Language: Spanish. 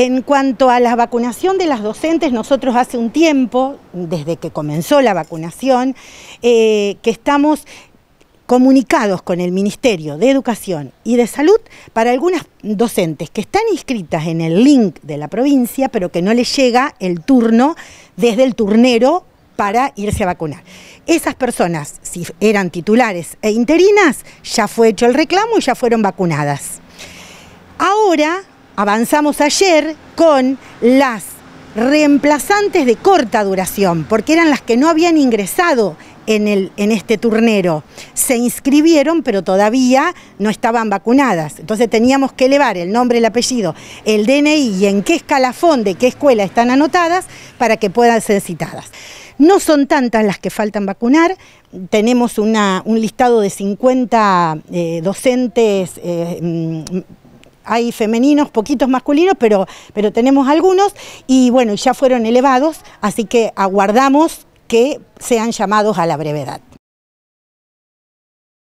En cuanto a la vacunación de las docentes, nosotros hace un tiempo, desde que comenzó la vacunación, eh, que estamos comunicados con el Ministerio de Educación y de Salud para algunas docentes que están inscritas en el link de la provincia, pero que no les llega el turno desde el turnero para irse a vacunar. Esas personas, si eran titulares e interinas, ya fue hecho el reclamo y ya fueron vacunadas. Ahora avanzamos ayer con las reemplazantes de corta duración, porque eran las que no habían ingresado en, el, en, este turnero. Se inscribieron, pero todavía no estaban vacunadas. Entonces teníamos que elevar el nombre, el apellido, el DNI y en qué escalafón de qué escuela están anotadas para que puedan ser citadas. No son tantas las que faltan vacunar. Tenemos una, un listado de 50 eh, docentes eh, hay femeninos, poquitos masculinos, pero, pero tenemos algunos y bueno, ya fueron elevados, así que aguardamos que sean llamados a la brevedad.